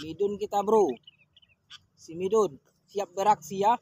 Midun kita bro. Si Midun siap beraksi ya.